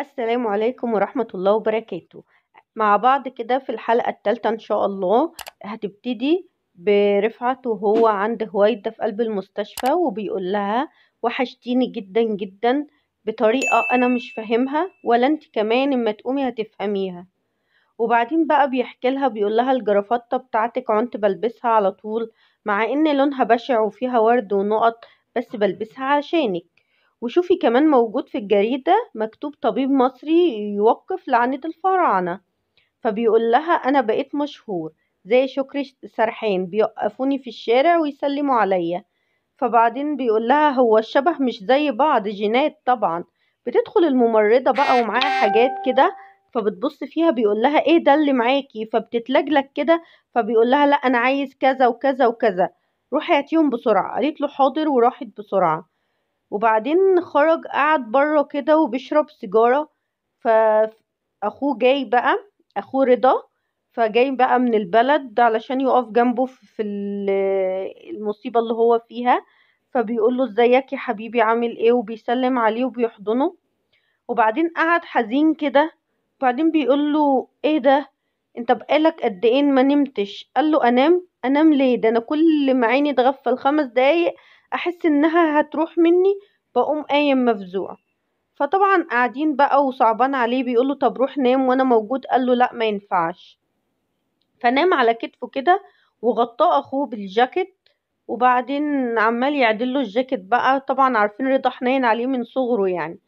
السلام عليكم ورحمة الله وبركاته مع بعض كده في الحلقة التالتة إن شاء الله هتبتدي برفعت وهو عند هويدا في قلب المستشفى وبيقول لها وحشتيني جدا جدا بطريقة أنا مش فاهمها ولا أنت كمان إما تقومي هتفهميها وبعدين بقى بيحكي لها بيقول لها الجرافطة بتاعتك عنت بلبسها على طول مع إن لونها بشع وفيها ورد ونقط بس بلبسها عشانك وشوفي كمان موجود في الجريدة مكتوب طبيب مصري يوقف لعنة الفراعنة فبيقول لها أنا بقيت مشهور زي شكري سرحان بيوقفوني في الشارع ويسلموا عليا فبعدين بيقول لها هو الشبه مش زي بعض جينات طبعا بتدخل الممرضة بقى ومعاها حاجات كده فبتبص فيها بيقول لها ايه ده اللي معاكي فبتتلجلك كده فبيقول لها لا انا عايز كذا وكذا وكذا روحي هاتيهم بسرعة قالت له حاضر وراحت بسرعة وبعدين خرج قعد بره كده وبيشرب سيجارة فأخوه جاي بقى أخوه رضا فجاي بقى من البلد علشان يقف جنبه في المصيبة اللي هو فيها فبيقول له ازيك يا حبيبي عامل ايه وبيسلم عليه وبيحضنه وبعدين قعد حزين كده وبعدين بيقول له ايه ده انت بقالك قد ايه ما نمتش قال له انام انام ليه ده انا كل ما عيني تغفل خمس دقايق أحس إنها هتروح مني بقوم قايم مفزوع فطبعا قاعدين بقى وصعبان عليه بيقوله طب روح نام وانا موجود قاله لا ما ينفعش فنام على كتفه كده وغطاه اخوه بالجاكيت وبعدين عمال يعدله الجاكيت بقى طبعا عارفين رضا حنين عليه من صغره يعني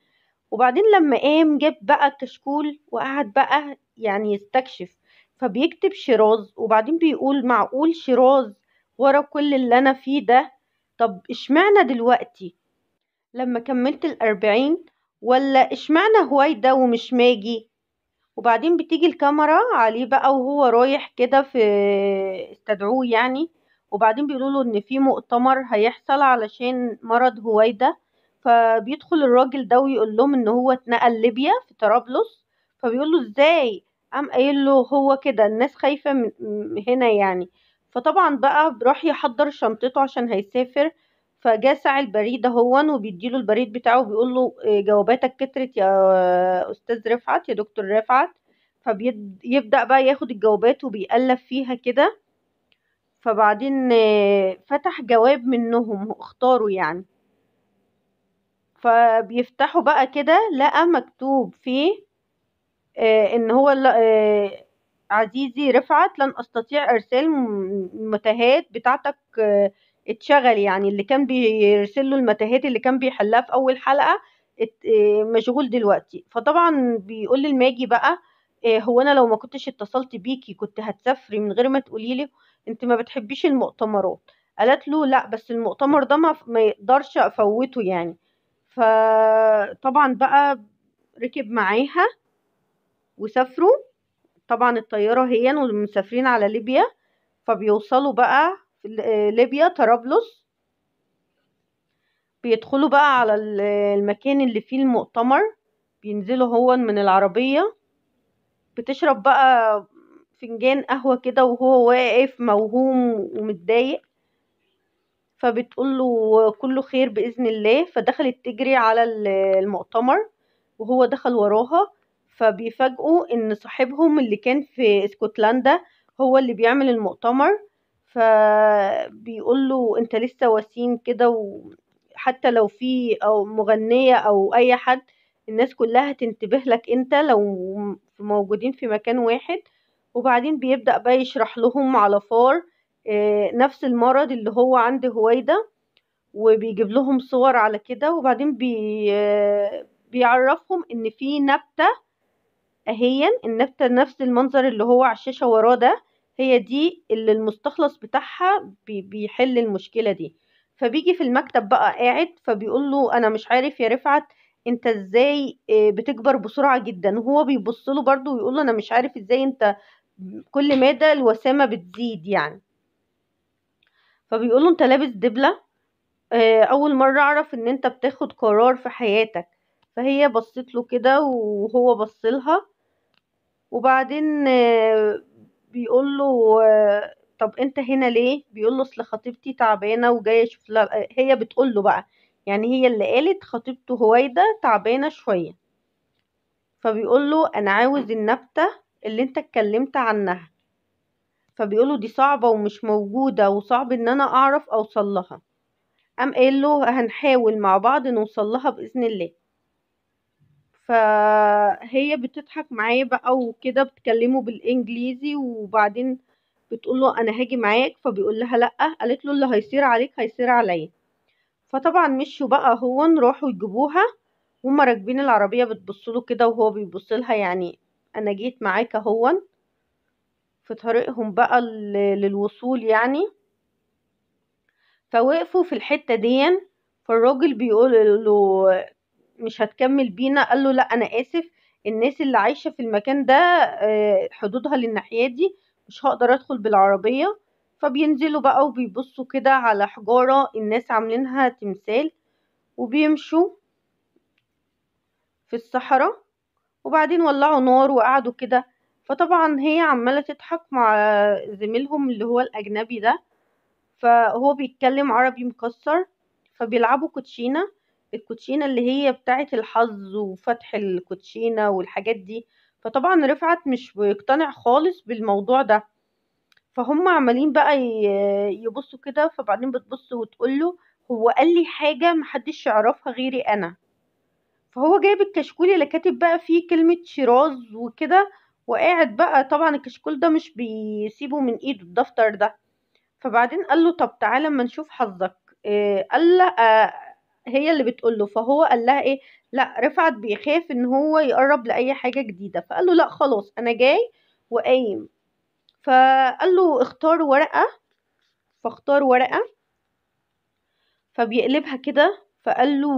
وبعدين لما قام جاب بقى كشكول وقعد بقى يعني يستكشف فبيكتب شيراز وبعدين بيقول معقول شيراز ورا كل اللي انا فيه ده طب اشمعنى دلوقتي لما كملت الأربعين ولا اشمعنى هواي ده ومش ماجي وبعدين بتيجي الكاميرا عليه بقى وهو رايح كده في استدعوه يعني وبعدين بيقولوا له ان في مؤتمر هيحصل علشان مرض هويدا فبيدخل الراجل ده ويقول لهم ان هو اتنقل ليبيا في طرابلس فبيقول له ازاي قام قايل له هو كده الناس خايفه من هنا يعني فطبعا بقى راح يحضر شنطته عشان هيسافر فجاء ساع البريد اهون وبيديله البريد بتاعه وبيقول له آه، جواباتك كترت يا استاذ رفعت يا دكتور رفعت فبيبدا بقى ياخد الجوابات وبيقلب فيها كده فبعدين آه، فتح جواب منهم اختاروا يعني فبيفتحوا بقى كده لقى مكتوب فيه آه، ان هو عزيزي رفعت لن أستطيع إرسال المتاهات بتاعتك آه، اتشغل يعني اللي كان بيرسل له المتاهات اللي كان بيحلها في أول حلقة آه، مشغول دلوقتي فطبعا بيقول للماجي بقى آه، هو أنا لو ما كنتش اتصلت بيكي كنت هتسافري من غير ما تقولي لي أنت ما بتحبيش المؤتمرات قالت له لا بس المؤتمر ده ما يقدرش أفوته يعني فطبعا بقى ركب معاها وسافروا طبعا الطيارة هي والمسافرين على ليبيا فبيوصلوا بقى آه، ليبيا طرابلس بيدخلوا بقى على المكان اللي فيه المؤتمر بينزلوا هو من العربية بتشرب بقى فنجان قهوة كده وهو واقف موهوم ومتضايق فبتقوله كله خير بإذن الله فدخلت تجري على المؤتمر وهو دخل وراها فبيفاجئوا ان صاحبهم اللي كان في اسكتلندا هو اللي بيعمل المؤتمر فبيقول له انت لسه وسيم كده وحتى لو في او مغنية او اي حد الناس كلها تنتبه لك انت لو موجودين في مكان واحد وبعدين بيبدأ بقى يشرح لهم على فار آه، نفس المرض اللي هو عند هويدا وبيجيب لهم صور على كده وبعدين بي آه، بيعرفهم ان في نبتة اهيا النافته نفس المنظر اللي هو على الشاشه وراه ده هي دي اللي المستخلص بتاعها بيحل المشكله دي فبيجي في المكتب بقى قاعد فبيقول له انا مش عارف يا رفعت انت ازاي آه، بتكبر بسرعه جدا وهو بيبص له برده ويقول له انا مش عارف ازاي انت كل مادة الوسامة بتزيد يعني فبيقول له انت لابس دبلة آه، اول مرة اعرف ان انت بتاخد قرار في حياتك فهي بصت له كده وهو بصلها وبعدين آه، بيقول له آه، طب انت هنا ليه بيقول له اصل خطيبتي تعبانه وجايه اشوف آه، هي بتقول له بقى يعني هي اللي قالت خطيبته هويده تعبانه شويه فبيقول له انا عاوز النبته اللي انت اتكلمت عنها فبيقول له دي صعبه ومش موجوده وصعب ان انا اعرف اوصل لها قام قال له هنحاول مع بعض نوصل لها باذن الله فهي بتضحك معايا بقى وكده بتكلمه بالانجليزي وبعدين بتقول له انا هاجي معاك فبيقول لها لا قالت له اللي هيصير عليك هيصير عليا فطبعا مشوا بقى هو راحوا يجيبوها وهما راكبين العربيه بتبص له كده وهو بيبص لها يعني انا جيت معاك اهون في طريقهم بقى للوصول يعني فوقفوا في الحته دي فالراجل بيقول له مش هتكمل بينا قال له لا انا اسف الناس اللي عايشه في المكان ده آه، حدودها للناحيه دي مش هقدر ادخل بالعربيه فبينزلوا بقى وبيبصوا كده على حجاره الناس عاملينها تمثال وبيمشوا في الصحراء وبعدين ولعوا نار وقعدوا كده فطبعا هي عماله تضحك مع زميلهم اللي هو الاجنبي ده فهو بيتكلم عربي مكسر فبيلعبوا كوتشينه الكوتشينة اللي هي بتاعة الحظ وفتح الكوتشينة والحاجات دي فطبعا رفعت مش بيقتنع خالص بالموضوع ده فهم عمالين بقى يبصوا كده فبعدين بتبص وتقوله هو قال لي حاجة محدش يعرفها غيري أنا فهو جايب الكشكول اللي كاتب بقى فيه كلمة شيراز وكده وقاعد بقى طبعا الكشكول ده مش بيسيبه من ايده الدفتر ده فبعدين قال له طب تعالى اما نشوف حظك آه، قال لا آه، هي اللي بتقول له فهو قال لها ايه لا رفعت بيخاف ان هو يقرب لاي حاجه جديده فقال له لا خلاص انا جاي وقايم فقال له اختار ورقه فاختار ورقه فبيقلبها كده فقال له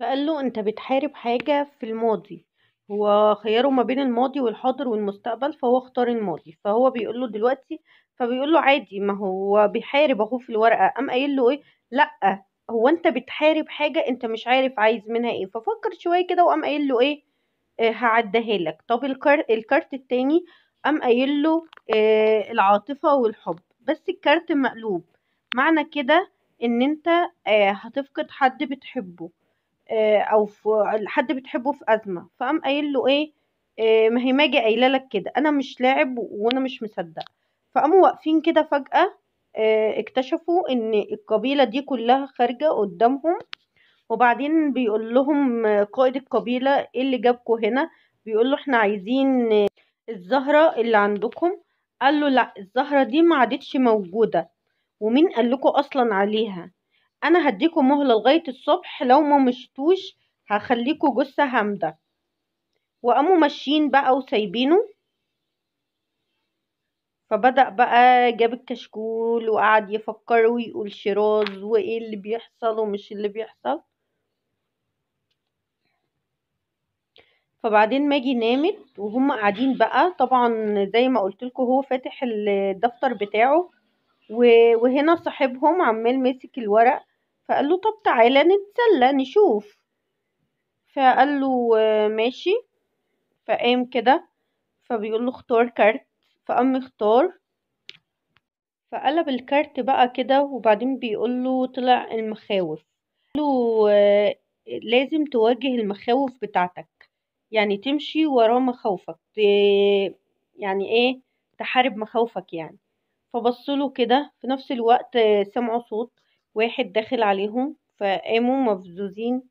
فقال له انت بتحارب حاجه في الماضي هو ما بين الماضي والحاضر والمستقبل فهو اختار الماضي فهو بيقول له دلوقتي فبيقول له عادي ما هو بيحارب اهو في الورقه قام قايل له ايه لا هو انت بتحارب حاجة انت مش عارف عايز منها ايه ففكر شوية كده وقام قايل له ايه آه هعدها لك طب الكارت الكارت التاني قام قايل له آه العاطفة والحب بس الكارت مقلوب معنى كده ان انت آه هتفقد حد بتحبه آه او حد بتحبه في ازمة فقام قايل له ايه آه، ما هي ماجي قايله لك كده انا مش لاعب وانا مش مصدق فقاموا واقفين كده فجأة آه، اكتشفوا ان القبيلة دي كلها خارجة قدامهم وبعدين بيقول لهم قائد القبيلة ايه اللي جابكوا هنا بيقول له احنا عايزين الزهرة اللي عندكم قال له لا الزهرة دي ما عادتش موجودة ومين قال لكم اصلا عليها انا هديكم مهلة لغاية الصبح لو ما مشتوش هخليكم جثة هامدة وقاموا ماشيين بقى وسايبينه فبدأ بقى جاب الكشكول وقعد يفكر ويقول شيراز وايه اللي بيحصل ومش اللي بيحصل فبعدين ماجي نامت وهم قاعدين بقى طبعا زي ما قلت لكم هو فاتح الدفتر بتاعه وهنا صاحبهم عمال ماسك الورق فقال له طب تعالى نتسلى نشوف فقال له آه، ماشي فقام كده فبيقول له اختار كارت فقام مختار فقلب الكارت بقى كده وبعدين بيقوله طلع المخاوف له آه، لازم تواجه المخاوف بتاعتك يعني تمشي ورا مخاوفك يعني ايه تحارب مخاوفك يعني فبصله كده في نفس الوقت آه، سمعوا صوت واحد داخل عليهم فقاموا مفزوزين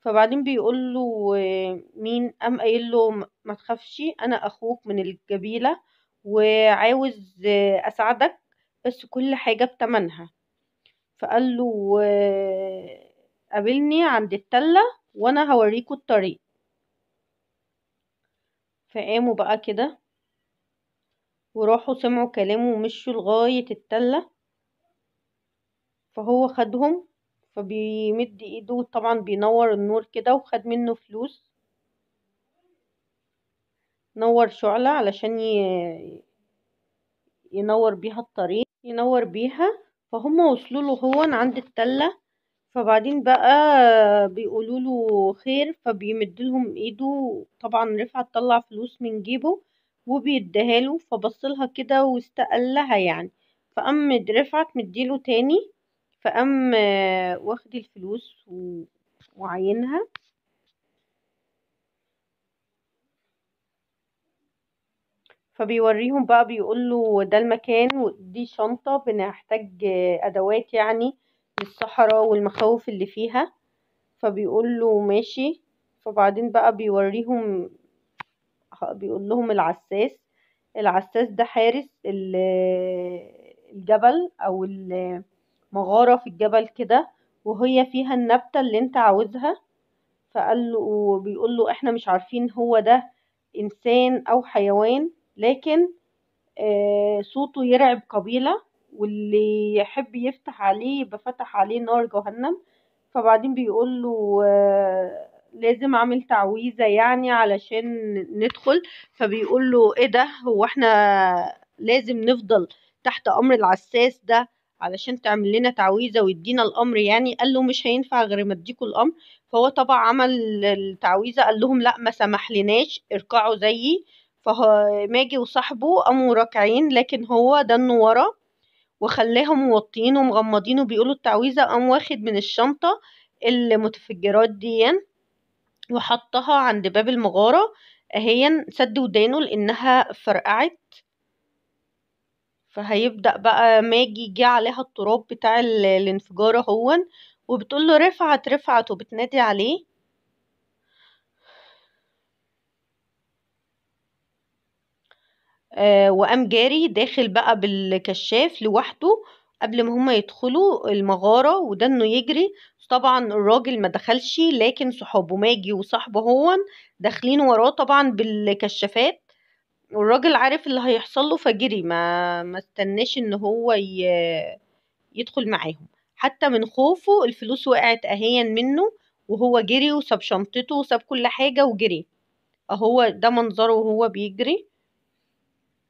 فبعدين بيقول له آه، مين قام قايل له ما تخافش انا اخوك من الجبيله وعاوز اساعدك بس كل حاجة بتمنها فقال له قابلني عند التلة وانا هوريكوا الطريق فقاموا بقى كده وراحوا سمعوا كلامه ومشوا لغاية التلة فهو خدهم فبيمد ايده طبعا بينور النور كده وخد منه فلوس نور شعلة علشان ينور بيها الطريق ينور بيها فهم وصلوا له هو عند التلة فبعدين بقى بيقولوا له خير فبيمد لهم ايده طبعا رفعت طلع فلوس من جيبه وبيديها له فبصلها كده واستقلها يعني فقام رفعت مديله تاني فقام واخد الفلوس وعينها فبيوريهم بقى بيقول له ده المكان ودي شنطة بنحتاج أدوات يعني للصحراء والمخاوف اللي فيها فبيقول له ماشي فبعدين بقى بيوريهم بيقول لهم العساس العساس ده حارس الجبل أو المغارة في الجبل كده وهي فيها النبتة اللي انت عاوزها فقال له بيقول له احنا مش عارفين هو ده انسان او حيوان لكن آه، صوته يرعب قبيلة واللي يحب يفتح عليه بفتح فتح عليه نار جهنم فبعدين بيقول له آه، لازم اعمل تعويذه يعني علشان ندخل فبيقول له ايه ده هو احنا لازم نفضل تحت امر العساس ده علشان تعمل لنا تعويذه ويدينا الامر يعني قال له مش هينفع غير ما اديكوا الامر فهو طبعا عمل التعويذه قال لهم لا ما لناش اركعوا زيي فهو ماجي وصاحبه قاموا راكعين لكن هو دنه ورا وخلاهم موطين ومغمضين وبيقولوا التعويذة قام واخد من الشنطة المتفجرات دي وحطها عند باب المغارة اهيا سد ودانه لانها فرقعت فهيبدأ بقى ماجي جه عليها التراب بتاع الانفجار اهون وبتقول له رفعت رفعت وبتنادي عليه آه، وقام جاري داخل بقى بالكشاف لوحده قبل ما هما يدخلوا المغارة ودنه يجري طبعا الراجل ما دخلش لكن صحابه ماجي وصاحبه هو داخلين وراه طبعا بالكشافات والراجل عارف اللي هيحصل له فجري ما ما استناش ان هو ي... يدخل معاهم حتى من خوفه الفلوس وقعت اهيا منه وهو جري وساب شنطته وساب كل حاجه وجري اهو ده منظره وهو بيجري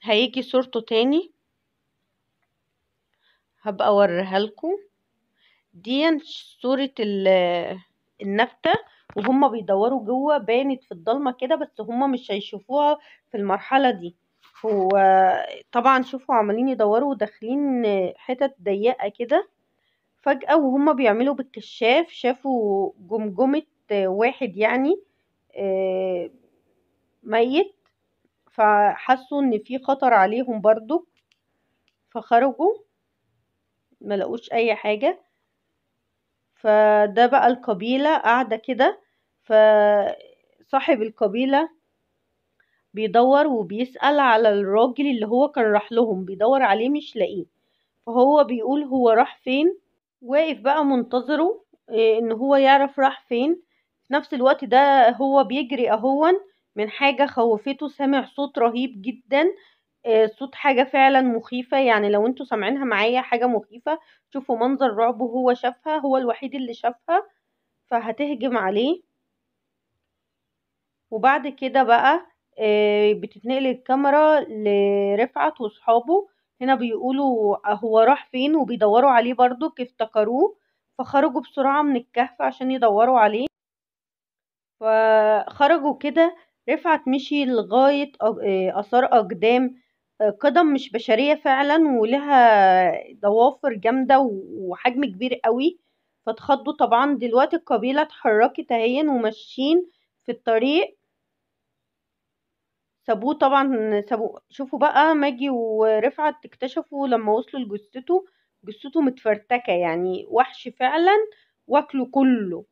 هيجي صورته تاني هبقى اوريها لكم دي صورة النبتة وهما بيدوروا جوه بانت في الضلمة كده بس هما مش هيشوفوها في المرحلة دي هو طبعا شوفوا عمالين يدوروا وداخلين حتت ضيقة كده فجأة وهما بيعملوا بالكشاف شافوا جمجمة واحد يعني آه، ميت فحسوا ان في خطر عليهم برضو فخرجوا ما لقوش اي حاجة فده بقى القبيلة قاعدة كده فصاحب القبيلة بيدور وبيسأل على الراجل اللي هو كان راح لهم بيدور عليه مش لاقيه فهو بيقول هو راح فين واقف بقى منتظره آه، ان هو يعرف راح فين في نفس الوقت ده هو بيجري اهون من حاجة خوفته سامع صوت رهيب جدا آه، صوت حاجة فعلا مخيفة يعني لو انتوا سامعينها معايا حاجة مخيفة شوفوا منظر رعب هو شافها هو الوحيد اللي شافها فهتهجم عليه وبعد كده بقى آه، بتتنقل الكاميرا لرفعت وصحابه هنا بيقولوا هو راح فين وبيدوروا عليه برضو افتكروه فخرجوا بسرعة من الكهف عشان يدوروا عليه فخرجوا كده رفعت مشي لغاية آه، آثار أقدام آه، قدم مش بشرية فعلا ولها ضوافر جامدة وحجم كبير قوي فتخضوا طبعا دلوقتي القبيلة اتحركت اهيا وماشيين في الطريق سابوه طبعا سابوه شوفوا بقى ماجي ورفعت اكتشفوا لما وصلوا لجثته جثته متفرتكة يعني وحش فعلا واكله كله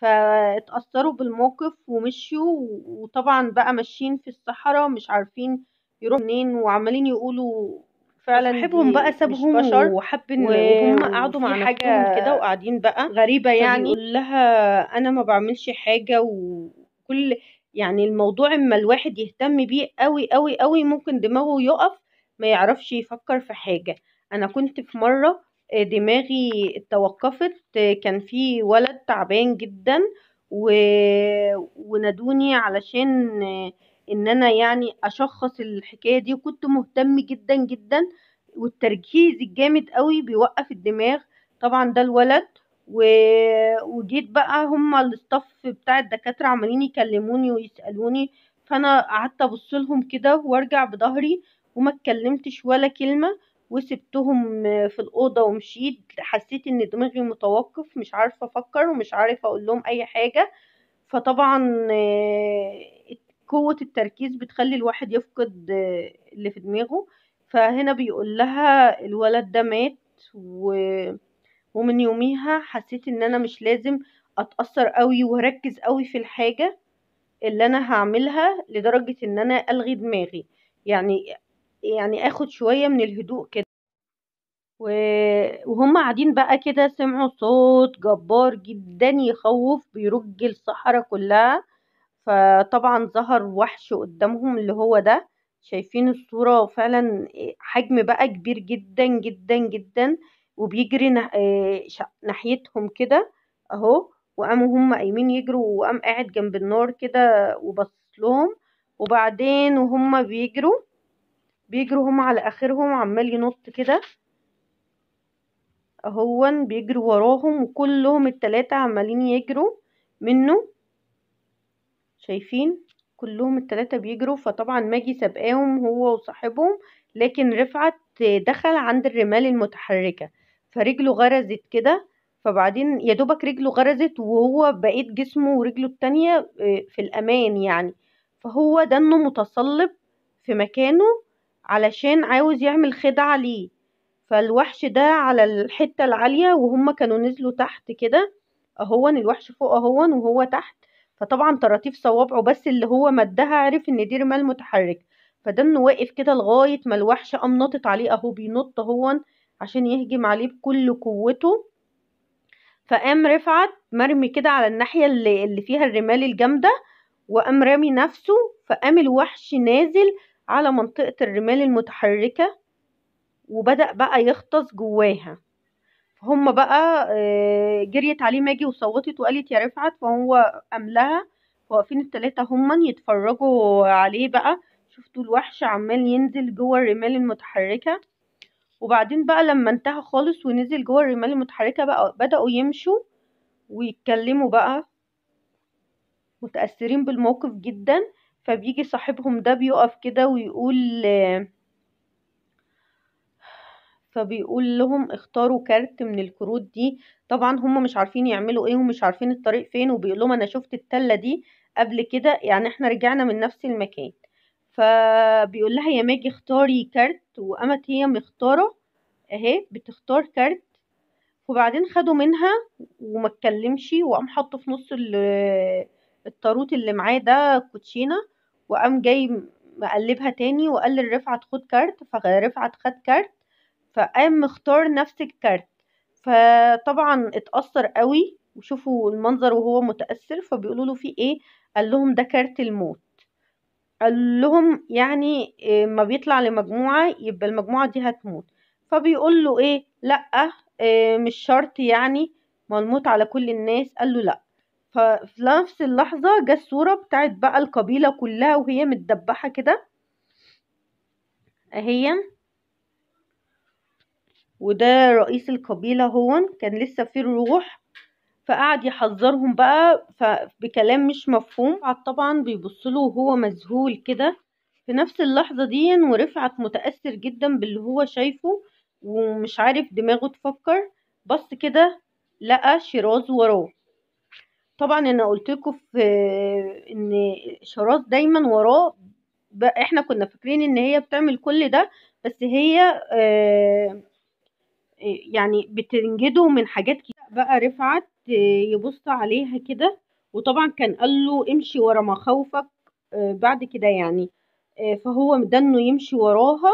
فاتأثروا بالموقف ومشيوا وطبعا بقى ماشيين في الصحراء مش عارفين يروحوا منين وعمالين يقولوا فعلا صاحبهم بقى سابهم وحب ان هم قعدوا مع حاجه كده وقاعدين بقى غريبه يعني يقول لها انا ما بعملش حاجه وكل يعني الموضوع اما الواحد يهتم بيه قوي قوي قوي ممكن دماغه يقف ما يعرفش يفكر في حاجه انا كنت في مره دماغي توقفت كان في ولد تعبان جدا و... ونادوني علشان ان انا يعني اشخص الحكايه دي وكنت مهتم جدا جدا والتركيز الجامد قوي بيوقف الدماغ طبعا ده الولد و... وجيت بقى هما الاستاف بتاع الدكاتره عمالين يكلموني ويسالوني فانا قعدت ابص لهم كده وارجع بظهري وما اتكلمتش ولا كلمه وسبتهم في الأوضة ومشيت حسيت إن دماغي متوقف مش عارفة أفكر ومش عارفة أقول لهم أي حاجة فطبعا آه، قوة التركيز بتخلي الواحد يفقد آه، اللي في دماغه فهنا بيقول لها الولد ده مات و... ومن يوميها حسيت ان انا مش لازم اتأثر قوي واركز قوي في الحاجة اللي انا هعملها لدرجة ان انا الغي دماغي يعني يعني اخد شوية من الهدوء كده وهم قاعدين بقى كده سمعوا صوت جبار جدا يخوف بيرج الصحراء كلها فطبعا ظهر وحش قدامهم اللي هو ده شايفين الصورة فعلا حجم بقى كبير جدا جدا جدا وبيجري آه، ناحيتهم كده اهو وقاموا هم قايمين يجروا وقام قاعد جنب النار كده وبص لهم وبعدين وهم بيجروا بيجروا هم على اخرهم عمال ينط كده اهون بيجروا وراهم وكلهم التلاتة عمالين يجروا منه شايفين كلهم التلاتة بيجروا فطبعا ماجي سابقاهم هو وصاحبهم لكن رفعت دخل عند الرمال المتحركة فرجله غرزت كده فبعدين يا دوبك رجله غرزت وهو بقيت جسمه ورجله التانية آه، في الأمان يعني فهو دنه متصلب في مكانه علشان عاوز يعمل خدعة ليه فالوحش ده على الحتة العالية وهم كانوا نزلوا تحت كده اهون الوحش فوق اهون وهو تحت فطبعا طراطيف صوابعه بس اللي هو مدها عرف ان دي رمال متحرك فده انه واقف كده لغاية ما الوحش قام نطت عليه اهو بينط اهون عشان يهجم عليه بكل قوته فقام رفعت مرمي كده على الناحية اللي, اللي فيها الرمال الجامدة وقام رامي نفسه فقام الوحش نازل على منطقة الرمال المتحركة وبدأ بقى يغطس جواها هما بقى آه، جريت عليه ماجي وصوتت وقالت يا رفعت فهو أملها واقفين التلاتة هما يتفرجوا عليه بقى شفتوا الوحش عمال ينزل جوه الرمال المتحركة وبعدين بقى لما انتهى خالص ونزل جوه الرمال المتحركة بقى بدأوا يمشوا ويتكلموا بقى متأثرين بالموقف جدا فبيجي صاحبهم ده بيقف كده ويقول فبيقول لهم اختاروا كارت من الكروت دي طبعا هم مش عارفين يعملوا ايه ومش عارفين الطريق فين وبيقول لهم انا شفت التله دي قبل كده يعني احنا رجعنا من نفس المكان فبيقول لها يا ماجي اختاري كارت وقامت هي مختاره اهي بتختار كارت وبعدين خدوا منها وما اتكلمش وقام حطه في نص ال الطاروت اللي معاه ده كوتشينه وقام جاي مقلبها تاني وقال لرفعت خد كارت فرفعت خد كارت فقام مختار نفس الكارت فطبعا اتأثر قوي وشوفوا المنظر وهو متأثر فبيقولوا له في ايه قال لهم ده كارت الموت قال لهم يعني إيه، ما بيطلع لمجموعة يبقى المجموعة دي هتموت فبيقول له ايه لا إيه، مش شرط يعني ما الموت على كل الناس قال له لا ففي نفس اللحظة جه الصورة بتاعت بقى القبيلة كلها وهي متدبحة كده اهيا وده رئيس القبيلة هون كان لسه في الروح فقعد يحذرهم بقى بكلام مش مفهوم طبعا بيبصله وهو مذهول كده في نفس اللحظة دي ورفعت متأثر جدا باللي هو شايفه ومش عارف دماغه تفكر بص كده لقى شيراز وراه طبعا انا قلت لكم في ان شراط دايما وراه احنا كنا فاكرين ان هي بتعمل كل ده بس هي آه، يعني بتنجده من حاجات كتير بقى رفعت يبص عليها كده وطبعا كان قال له امشي ورا مخاوفك آه، بعد كده يعني آه، فهو ده انه يمشي وراها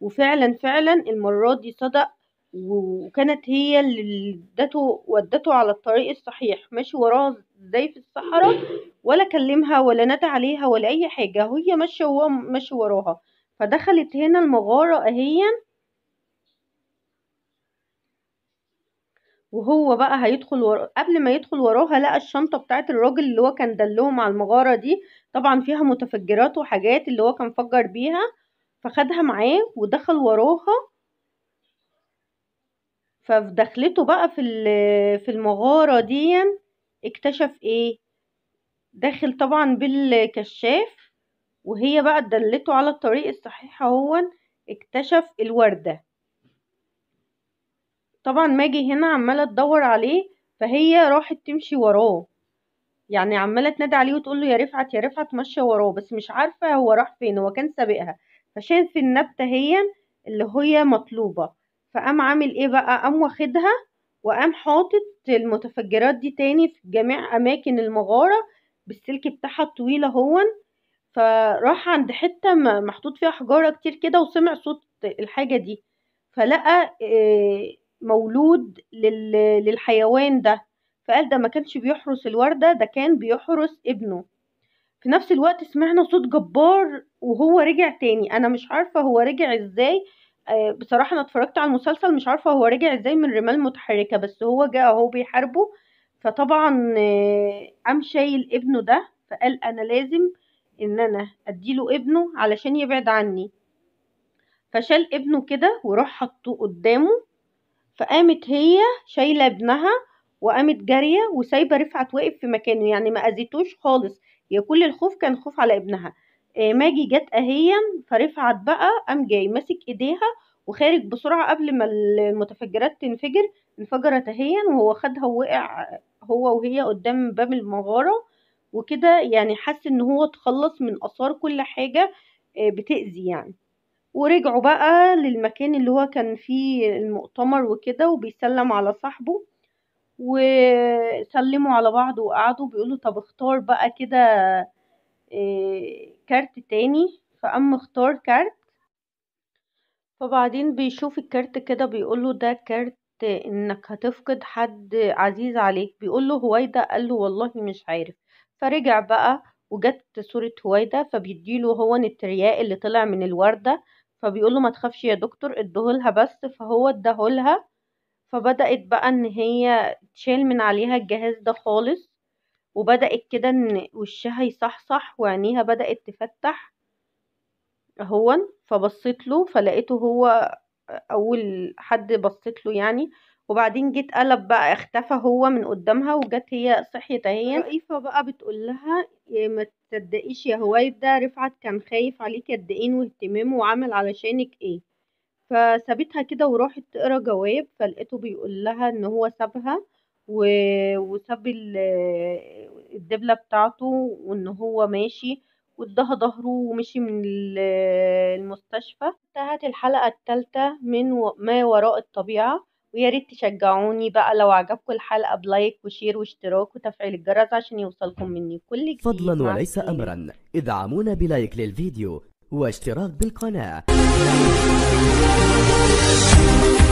وفعلا فعلا المرة دي صدق وكانت هي اللي ادته ودته على الطريق الصحيح ماشي وراها ازاي في الصحراء ولا كلمها ولا نادى عليها ولا اي حاجه وهي ماشيه وهو ماشي وراها فدخلت هنا المغاره اهيا وهو بقى هيدخل ورا قبل ما يدخل وراها لقى الشنطه بتاعت الراجل اللي هو كان دلهم على المغاره دي طبعا فيها متفجرات وحاجات اللي هو كان فجر بيها فخدها معاه ودخل وراها ففي دخلته بقى في في المغارة دي اكتشف ايه داخل طبعا بالكشاف وهي بقى دلته على الطريق الصحيح اهو اكتشف الوردة طبعا ماجي هنا عمالة تدور عليه فهي راحت تمشي وراه يعني عمالة تنادي عليه وتقول له يا رفعت يا رفعت ماشية وراه بس مش عارفة هو راح فين هو كان سابقها فشاف النبتة هي اللي هي مطلوبة فقام عامل ايه بقى قام واخدها وقام حاطط المتفجرات دي تاني في جميع اماكن المغارة بالسلك بتاعها الطويل اهون فراح عند حتة محطوط فيها حجارة كتير كده وسمع صوت الحاجة دي فلقى آه، مولود للحيوان ده فقال ده ما كانش بيحرس الوردة ده كان بيحرس ابنه في نفس الوقت سمعنا صوت جبار وهو رجع تاني انا مش عارفة هو رجع ازاي آه، بصراحة أنا اتفرّجت على المسلسل مش عارفة هو رجع إزاي من رمال متحركة، بس هو جه أهو بيحاربه، فطبعًا آه، قام شايل ابنه ده، فقال أنا لازم إن أنا اديله ابنه علشان يبعد عنّي، فشال ابنه كده وراح حطه قدّامه، فقامت هي شايلة ابنها وقامت جارية وسايبة رفعت واقف في مكانه، يعني ما أذيتوش خالص، هي كل الخوف كان خوف على ابنها. آه، ماجي جت اهيا فرفعت بقى قام جاي ماسك ايديها وخارج بسرعة قبل ما المتفجرات تنفجر انفجرت اهيا وهو خدها ووقع هو وهي قدام باب المغارة وكده يعني حس ان هو اتخلص من اثار كل حاجة آه، بتأذي يعني ورجعوا بقى للمكان اللي هو كان فيه المؤتمر وكده وبيسلم على صاحبه وسلموا على بعض وقعدوا بيقولوا طب اختار بقى كده آه، كارت تاني فقام اختار كارت فبعدين بيشوف الكارت كده بيقوله ده كارت انك هتفقد حد عزيز عليك بيقوله هويدا قاله والله مش عارف فرجع بقى وجت صورة هويدا فبيديله هو نترياء اللي طلع من الوردة فبيقوله ما تخافش يا دكتور ادهولها بس فهو ادهولها فبدأت بقى ان هي تشيل من عليها الجهاز ده خالص وبدأت كده ان وشها يصحصح وعينيها بدأت تفتح اهون فبصيت له فلقيته هو اول حد بصيت له يعني وبعدين جيت قلب بقى اختفى هو من قدامها وجت هي صحيت اهي رئيفة بقى بتقول لها إيه، ما تصدقيش يا هوايب ده رفعت كان خايف عليك قد ايه واهتمامه وعمل علشانك ايه فسابتها كده وراحت تقرا جواب فلقيته بيقول لها ان هو سابها وساب الدبلة بتاعته وان هو ماشي واداها ظهره ومشي من المستشفى انتهت الحلقة التالتة من ما وراء الطبيعة وياريت تشجعوني بقى لو عجبكم الحلقة بلايك وشير واشتراك وتفعيل الجرس عشان يوصلكم مني كل جديد فضلا وليس امرا ادعمونا بلايك للفيديو واشتراك بالقناة